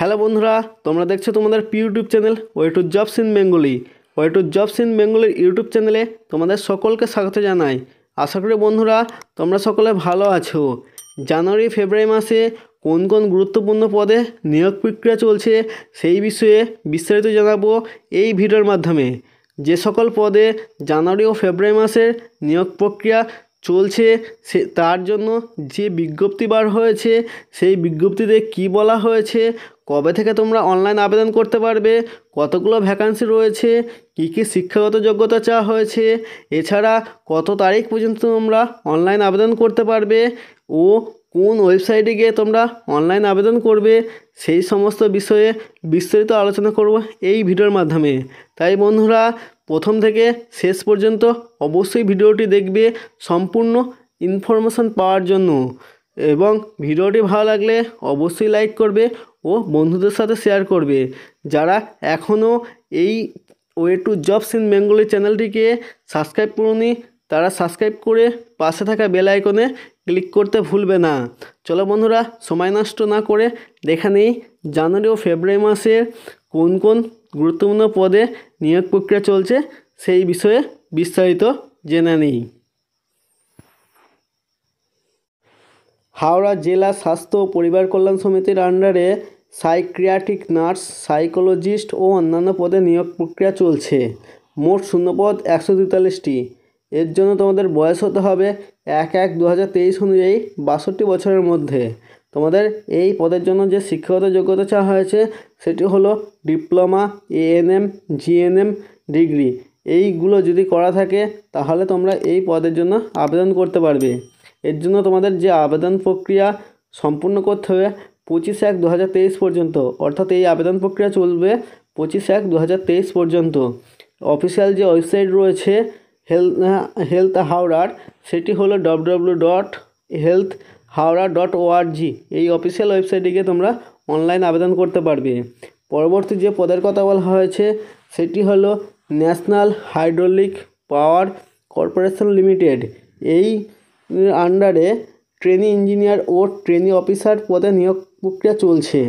hello বন্ধুরা তোমরা দেখছো তোমাদের YouTube channel way to jobs in Bengali way to jobs in বেঙ্গলির ইউটিউব চ্যানেলে তোমাদের সকলকে স্বাগত জানাই আশা করি বন্ধুরা তোমরা সকলে ভালো আছো জানুয়ারি ফেব্রুয়ারি মাসে কোন কোন গুরুত্বপূর্ণ পদে নিয়োগ প্রক্রিয়া চলছে সেই বিষয়ে বিস্তারিত জানাবো এই ভিডিওর মাধ্যমে যে সকল পদে জানুয়ারি ও ফেব্রুয়ারি মাসের নিয়োগ প্রক্রিয়া চলছে সে তার জন্য যে বিজ্ঞপ্তি বার হয়েছে সেই বিজ্ঞপ্তিতে কি বলা হয়েছে কবে থেকে তোমরা অনলাইন আবেদন করতে পারবে কতগুলো ভ্যাকান্সি রয়েছে কী কী শিক্ষাগত যোগ্যতা চাওয়া হয়েছে এছাড়া কত তারিখ পর্যন্ত তোমরা অনলাইন আবেদন করতে পারবে ও কোন ওয়েবসাইটে গিয়ে তোমরা অনলাইন আবেদন করবে সেই সমস্ত বিষয়ে বিস্তারিত আলোচনা করব এই ভিডিওর মাধ্যমে তাই বন্ধুরা প্রথম থেকে শেষ পর্যন্ত অবশ্যই ভিডিওটি দেখবে সম্পূর্ণ ইনফরমেশান পাওয়ার জন্য এবং ভিডিওটি ভালো লাগলে অবশ্যই লাইক করবে ও বন্ধুদের সাথে শেয়ার করবে যারা এখনও এই way to jobs in Bengali চ্যানেলটিকে সাবস্ক্রাইব করুনি তারা সাবস্ক্রাইব করে পাশে থাকা বেল আইকনে ক্লিক করতে ভুলবে না চলো বন্ধুরা সময় নষ্ট না করে দেখে নেই জানুয়ারি ও ফেব্রুয়ারি মাসের কোন কোন গুরুত্বপূর্ণ পদে নিয়োগ প্রক্রিয়া চলছে সেই বিষয়ে বিস্তারিত জেনে নেই হাওড়া জেলা স্বাস্থ্য ও পরিবার কল্যাণ সমিতির আন্ডারে সাইক্রিয়াটিক নার্স সাইকোলজিস্ট ও অন্যান্য পদে নিয়োগ প্রক্রিয়া চলছে মোট শূন্যপদ একশো তেতাল্লিশটি এর জন্য তোমাদের বয়স হতে হবে এক এক দু অনুযায়ী বাষট্টি বছরের মধ্যে তোমাদের এই পদের জন্য যে শিক্ষাগত যোগ্যতা চাওয়া হয়েছে সেটি হলো ডিপ্লোমা এএনএম জিএনএম ডিগ্রি এইগুলো যদি করা থাকে তাহলে তোমরা এই পদের জন্য আবেদন করতে পারবে এর জন্য তোমাদের যে আবেদন প্রক্রিয়া সম্পূর্ণ করতে হবে পঁচিশ এক দু পর্যন্ত অর্থাৎ এই আবেদন প্রক্রিয়া চলবে পঁচিশ এক দু পর্যন্ত অফিসিয়াল যে ওয়েবসাইট রয়েছে হেলথ হেলথ হাওড়ার সেটি হলো W dot health Howrah dot org এই অফিসিয়াল ওয়েবসাইটে গিয়ে তোমরা অনলাইন আবেদন করতে পারবে পরবর্তী যে পদের কথা বলা হয়েছে সেটি হলো national hydraulic power corporation limited এই আন্ডারে ট্রেনি ইঞ্জিনিয়ার ও ট্রেনি অফিসার পদে নিয়োগ প্রক্রিয়া চলছে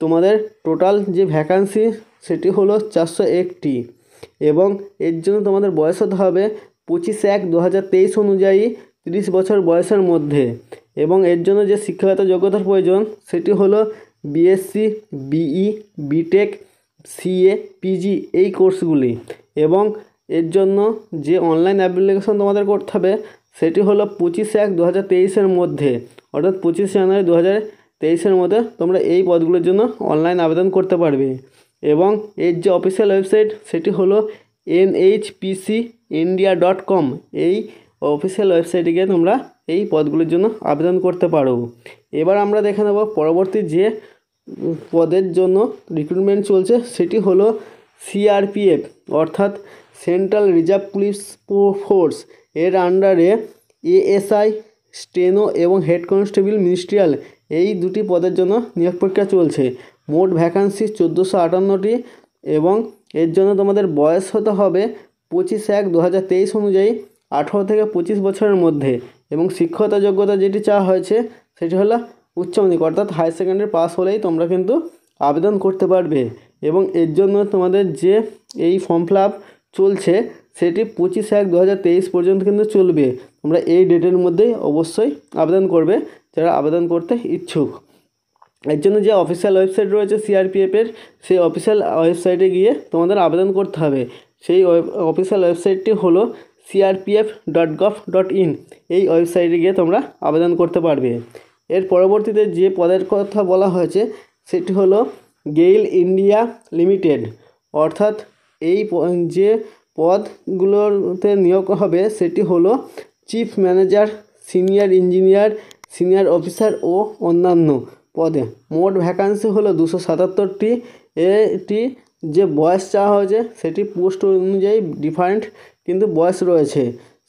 তোমাদের টোটাল যে ভ্যাকান্সি সেটি হলো চারশো একটি এবং এর জন্য তোমাদের বয়স হতে হবে পঁচিশ এক দু অনুযায়ী তিরিশ বছর বয়সের মধ্যে এবং এর জন্য যে শিক্ষাগত যোগ্যতার প্রয়োজন সেটি হলো BSc BE BTech CA PG এই কোর্সগুলি এবং এর জন্য যে অনলাইন অ্যাপ্লিকেশন তোমাদের করতে হবে সেটি হলো পঁচিশে এক দু হাজার তেইশের মধ্যে অর্থাৎ পঁচিশে জানুয়ারি দু হাজার তেইশের মধ্যে তোমরা এই পদগুলোর জন্য অনলাইন আবেদন করতে পারবে এবং এর যে অফিসিয়াল ওয়েবসাইট সেটি হলো এনএইচপিসি ইন্ডিয়া ডট কম এই অফিসিয়াল ওয়েবসাইটে গিয়ে তোমরা এই পদগুলোর জন্য আবেদন করতে পারো এবার আমরা দেখে নেব পরবর্তী যে পদের জন্য রিক্রুটমেন্ট চলছে সেটি হলো সিআরপিএফ অর্থাৎ সেন্ট্রাল রিজার্ভ পুলিশ ফোর্স এর আন্ডারে এএসআই স্টেনো এবং হেড কনস্টেবল মিনিস্ট্রিয়াল এই দুটি পদের জন্য নিয়োগ পরীক্ষা চলছে মোট ভ্যাকান্সি চোদ্দোশো আটান্নটি এবং এর জন্য তোমাদের বয়স হতে হবে পঁচিশ এক দু হাজার তেইশ অনুযায়ী আঠেরো থেকে পঁচিশ বছরের মধ্যে এবং শিক্ষকতা যোগ্যতা যেটি চাওয়া হয়েছে সেটি হলো উচ্চমাধ্যমিক অর্থাৎ হায়ার সেকেন্ডারি পাস হলেই তোমরা কিন্তু আবেদন করতে পারবে এবং এর জন্য তোমাদের যে এই ফর্ম ফিল চলছে সেটি পঁচিশ এক দু পর্যন্ত কিন্তু চলবে তোমরা এই ডেটের মধ্যেই অবশ্যই আবেদন করবে যারা আবেদন করতে ইচ্ছুক এর জন্য যে অফিসিয়াল ওয়েবসাইট রয়েছে সিআরপিএফের সেই অফিসিয়াল ওয়েবসাইটে গিয়ে তোমাদের আবেদন করতে হবে সেই অফিসিয়াল ওয়েবসাইটটি হলো CRPF dot gov dot in এই ওয়েবসাইটে গিয়ে তোমরা আবেদন করতে পারবে এর পরবর্তীতে যে পদের কথা বলা হয়েছে সেটি হলো গেইল ইন্ডিয়া লিমিটেড অর্থাৎ এই যে পদগুলোতে নিয়োগ হবে সেটি হলো chief manager senior engineer senior officer ও অন্যান্য পদে মোট ভ্যাকান্সি হলো দুশো সাতাত্তরটি এটি যে বয়স চাওয়া হয়েছে সেটি পোস্ট অনুযায়ী ডিফারেন্ট কিন্তু বয়স রয়েছে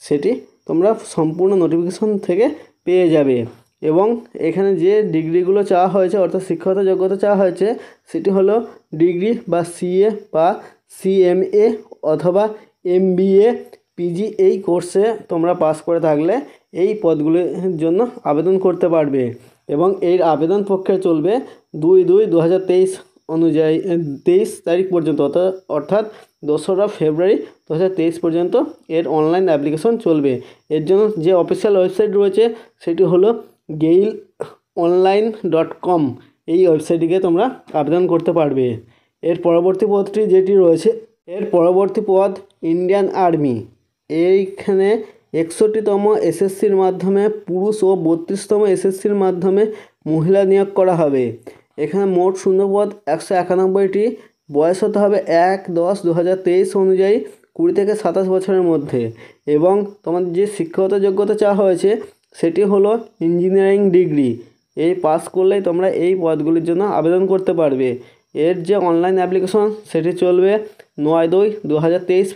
সেটি তোমরা সম্পূর্ণ নোটিফিকেশন থেকে পেয়ে যাবে এবং এখানে যে ডিগ্রিগুলো চাওয়া হয়েছে অর্থাৎ শিক্ষাগত যোগ্যতা চাওয়া হয়েছে সেটি হলো ডিগ্রি বা সিএ বা সিএমএ অথবা এমবিএ পিজি এই কোর্সে তোমরা পাস করে থাকলে এই পদগুলির জন্য আবেদন করতে পারবে এবং এর আবেদন পক্ষে চলবে দুই দুই দু অনুযায়ী তেইশ তারিখ পর্যন্ত অর্থাৎ দোসরা ফেব্রুয়ারি দু পর্যন্ত এর অনলাইন অ্যাপ্লিকেশন চলবে এর জন্য যে অফিসিয়াল ওয়েবসাইট রয়েছে সেটি হলো গেইল অনলাইন ডট কম এই ওয়েবসাইটে তোমরা আবেদন করতে পারবে এর পরবর্তী পদটি যেটি রয়েছে এর পরবর্তী পদ ইন্ডিয়ান আর্মি এইখানে একষট্টিতম এসএসসির মাধ্যমে পুরুষ ও বত্রিশতম এসএসসির মাধ্যমে মহিলা নিয়োগ করা হবে এখানে মোট শূন্যপদ একশো একানব্বইটি বয়স হতে হবে এক দশ দু অনুযায়ী কুড়ি থেকে সাতাশ বছরের মধ্যে এবং তোমাদের যে শিক্ষাগত যোগ্যতা চাওয়া হয়েছে সেটি হলো ইঞ্জিনিয়ারিং ডিগ্রি এই পাস করলেই তোমরা এই পদগুলির জন্য আবেদন করতে পারবে এর যে অনলাইন অ্যাপ্লিকেশন সেটি চলবে নয় দুই দু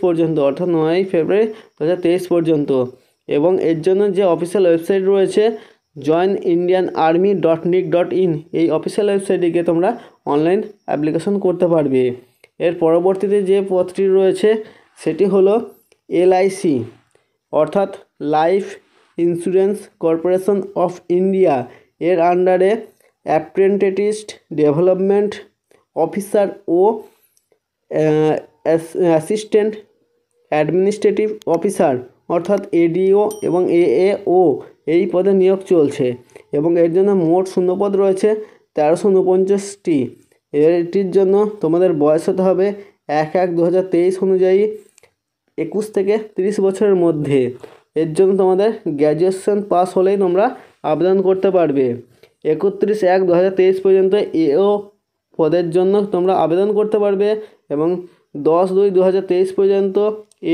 পর্যন্ত অর্থাৎ নয় ফেব্রুয়ারি দু পর্যন্ত এবং এর জন্য যে অফিসিয়াল ওয়েবসাইট রয়েছে join Indian army dot nic dot in এই অফিসিয়াল ওয়েবসাইটে গিয়ে তোমরা অনলাইন অ্যাপ্লিকেশন করতে পারবে এর পরবর্তীতে যে পথটি রয়েছে সেটি হলো এলআইসি অর্থাৎ life insurance corporation of India এর আন্ডারে অ্যাপ্রেন্টেটিস্ট ডেভেলপমেন্ট অফিসার ও অ্যাসিস্ট্যান্ট অ্যাডমিনিস্ট্রেটিভ অফিসার অর্থাৎ এডিও এবং এ ও এই পদে নিয়োগ চলছে এবং এর জন্য মোট শূন্যপদ রয়েছে তেরোশো উনপঞ্চাশটি এটির জন্য তোমাদের বয়স হতে হবে এক এক দু অনুযায়ী একুশ থেকে ৩০ বছরের মধ্যে এর জন্য তোমাদের গ্র্যাজুয়েশন পাস হলেই তোমরা আবেদন করতে পারবে একত্রিশ এক দু পর্যন্ত এও পদের জন্য তোমরা আবেদন করতে পারবে এবং দশ দুই দু পর্যন্ত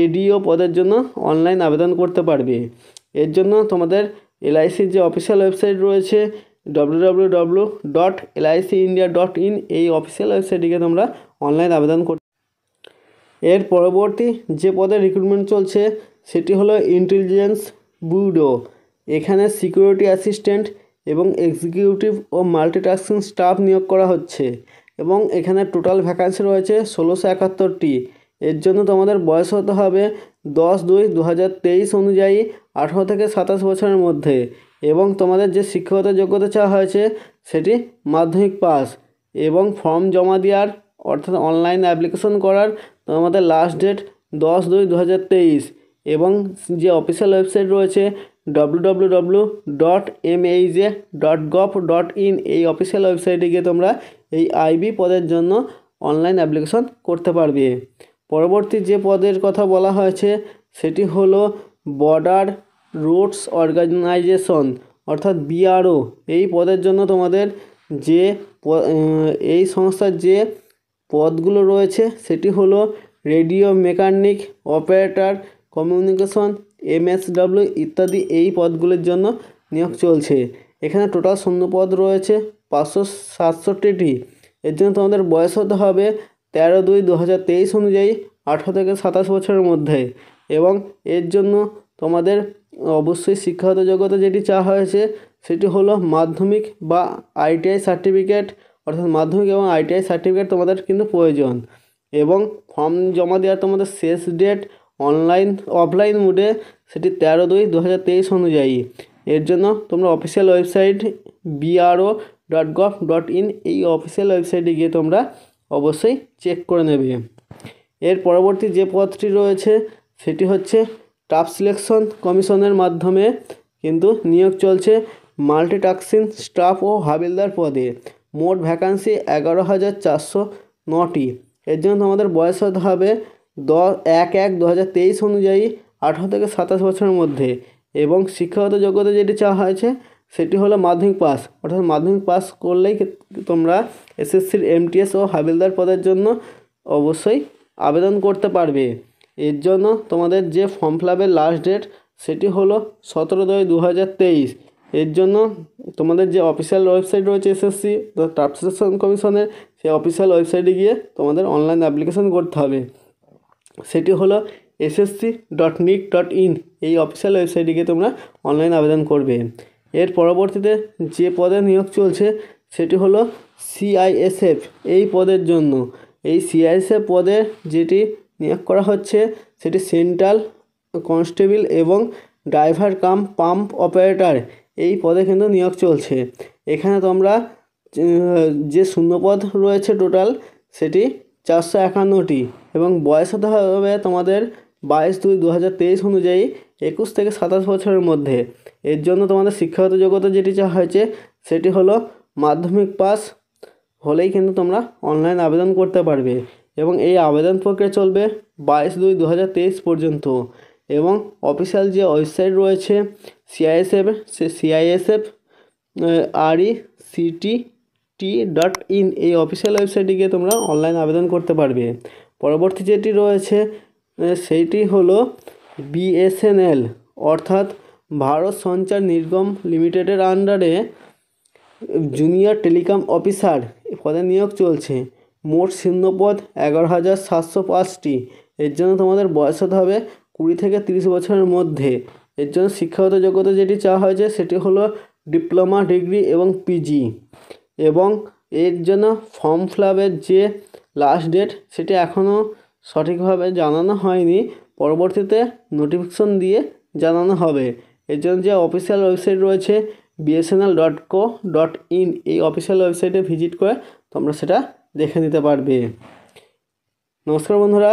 এডিও পদের জন্য অনলাইন আবেদন করতে পারবে এর জন্য তোমাদের এলআইসির যে অফিসিয়াল ওয়েবসাইট রয়েছে WWW dot LIC India dot in এই অফিসিয়াল ওয়েবসাইটটিকে তোমরা অনলাইন আবেদন কর এর পরবর্তী যে পদে রিক্রুটমেন্ট চলছে সেটি হলো ইন্টেলিজেন্স বুডো এখানে সিকিউরিটি অ্যাসিস্ট্যান্ট এবং এক্সিকিউটিভ ও মাল্টিটাস্কিং স্টাফ নিয়োগ করা হচ্ছে এবং এখানে টোটাল ভ্যাকান্সি রয়েছে ষোলোশো একাত্তরটি এর জন্য তোমাদের বয়স হতে হবে দশ দুই দু অনুযায়ী আঠেরো থেকে সাতাশ বছরের মধ্যে এবং তোমাদের যে শিক্ষকতা যোগ্যতা চাওয়া হয়েছে সেটি মাধ্যমিক পাস এবং ফর্ম জমা দেওয়ার অর্থাৎ অনলাইন অ্যাপ্লিকেশন করার তোমাদের লাস্ট ডেট দশ দুই দু এবং যে অফিসিয়াল ওয়েবসাইট রয়েছে ডব্লু ডট এম এইজে ডট ডট ইন এই অফিসিয়াল ওয়েবসাইটে গিয়ে তোমরা এই আইবি পদের জন্য অনলাইন অ্যাপ্লিকেশন করতে পারবে পরবর্তী যে পদের কথা বলা হয়েছে সেটি হলো বর্ডার রোডস অর্গানাইজেশন অর্থাৎ বিআরও এই পদের জন্য তোমাদের যে এই সংস্থার যে পদগুলো রয়েছে সেটি হলো radio mechanic operator communication MSW ইত্যাদি এই পদগুলির জন্য নিয়োগ চলছে এখানে টোটাল পদ রয়েছে পাঁচশো সাতষট্টিটি এর জন্য তোমাদের বয়স হতে হবে তেরো দুই দু হাজার তেইশ অনুযায়ী আঠারো থেকে সাতাশ বছরের মধ্যে এবং এর জন্য তোমাদের অবশ্যই শিক্ষাগত যোগ্যতা যেটি চাওয়া হয়েছে সেটি হলো মাধ্যমিক বা আইটিআই সার্টিফিকেট অর্থাৎ মাধ্যমিক এবং আইটিআই সার্টিফিকেট তোমাদের কিন্তু প্রয়োজন এবং ফর্ম জমা দেওয়ার তোমাদের শেষ ডেট অনলাইন অফলাইন মোডে সেটি তেরো দুই দু হাজার তেইশ অনুযায়ী এর জন্য তোমরা official website BRO dot gov dot in এই অফিসিয়াল ওয়েবসাইটে গিয়ে তোমরা অবশ্যই চেক করে নেবে এর পরবর্তী যে পথটি রয়েছে সেটি হচ্ছে টাফ সিলেকশন কমিশনের মাধ্যমে কিন্তু নিয়োগ চলছে মাল্টিটাক্সিন স্টাফ ও হাবিলদার পদে মোট ভ্যাকান্সি এগারো হাজার চারশো নটি এর জন্য তোমাদের বয়স হতে হবে দশ এক এক দু হাজার তেইশ অনুযায়ী আঠারো থেকে সাতাশ বছরের মধ্যে এবং শিক্ষাগত যোগ্যতা যেটি চাওয়া হয়েছে সেটি হলো মাধ্যমিক পাস অর্থাৎ মাধ্যমিক পাস করলেই তোমরা এসএসসির এমটিএস ও হাবিলদার পদের জন্য অবশ্যই আবেদন করতে পারবে এর জন্য তোমাদের যে ফর্ম ফিল আপের লাস্ট ডেট সেটি হলো সতেরো দুই দু হাজার তেইশ এর জন্য তোমাদের যে অফিসিয়াল ওয়েবসাইট রয়েছে এসএসসি ট্রান্সলেশন কমিশনের সেই অফিসিয়াল ওয়েবসাইটে গিয়ে তোমাদের অনলাইন অ্যাপ্লিকেশন করতে হবে সেটি হলো SSC dot nic dot in এই অফিসিয়াল ওয়েবসাইটে তোমরা অনলাইন আবেদন করবে এর পরবর্তীতে যে পদে নিয়োগ চলছে সেটি হলো সিআইএসএফ এই পদের জন্য এই সিআইএসএফ পদে যেটি নিয়োগ করা হচ্ছে সেটি সেন্ট্রাল কনস্টেবল এবং ড্রাইভার কাম পাম্প অপারেটর এই পদে কিন্তু নিয়োগ চলছে এখানে তোমরা যে শূন্যপদ রয়েছে টোটাল সেটি চারশো একান্নটি এবং বয়স হতে হবে তোমাদের বাইশ দুই দু হাজার তেইশ অনুযায়ী একুশ থেকে সাতাশ বছরের মধ্যে এর জন্য তোমাদের শিক্ষাগত যোগ্যতা যেটি চাওয়া হয়েছে সেটি হলো মাধ্যমিক পাস হলেই কিন্তু তোমরা অনলাইন আবেদন করতে পারবে এবং এই আবেদন প্রক্রিয়া চলবে বাইশ দুই দু হাজার তেইশ পর্যন্ত এবং অফিসিয়াল যে ওয়েবসাইট রয়েছে সিআইএসএফ সে CISF RE CT T dot in এই অফিসিয়াল ওয়েবসাইটে গিয়ে তোমরা অনলাইন আবেদন করতে পারবে পরবর্তী যেটি রয়েছে সেইটি হলো বিএসএনএল অর্থাৎ ভারত সঞ্চার নির্গম লিমিটেডের আন্ডারে জুনিয়র টেলিকম অফিসার পদে নিয়োগ চলছে মোট শূন্যপদ এগারো হাজার সাতশো পাঁচটি এর জন্য তোমাদের বয়স হতে হবে কুড়ি থেকে তিরিশ বছরের মধ্যে এর জন্য শিক্ষাগত যোগ্যতা যেটি চাওয়া হয়েছে সেটি হলো ডিপ্লোমা ডিগ্রি এবং পিজি এবং এর জন্য ফর্ম ফিল আপের যে লাস্ট ডেট সেটি এখনও সঠিকভাবে জানানো হয়নি পরবর্তীতে নোটিফিকেশন দিয়ে জানানো হবে এর জন্য যে অফিসিয়াল ওয়েবসাইট রয়েছে BSNL dot co dot in এই অফিসিয়াল ওয়েবসাইটে ভিজিট করে তোমরা সেটা দেখে নিতে পারবে নমস্কার বন্ধুরা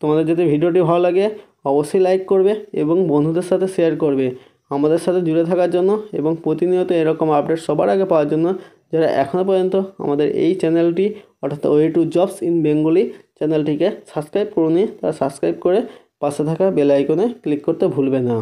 তোমাদের যদি ভিডিওটি ভালো লাগে অবশ্যই লাইক করবে এবং বন্ধুদের সাথে শেয়ার করবে আমাদের সাথে জুড়ে থাকার জন্য এবং প্রতিনিয়ত এরকম আপডেট সবার আগে পাওয়ার জন্য যারা এখনও পর্যন্ত আমাদের এই চ্যানেলটি অর্থাৎ way to jobs in Bengali চ্যানেলটিকে সাবস্ক্রাইব করুন তারা সাবস্ক্রাইব করে পাশে থাকা বেল আইকনে ক্লিক করতে ভুলবে না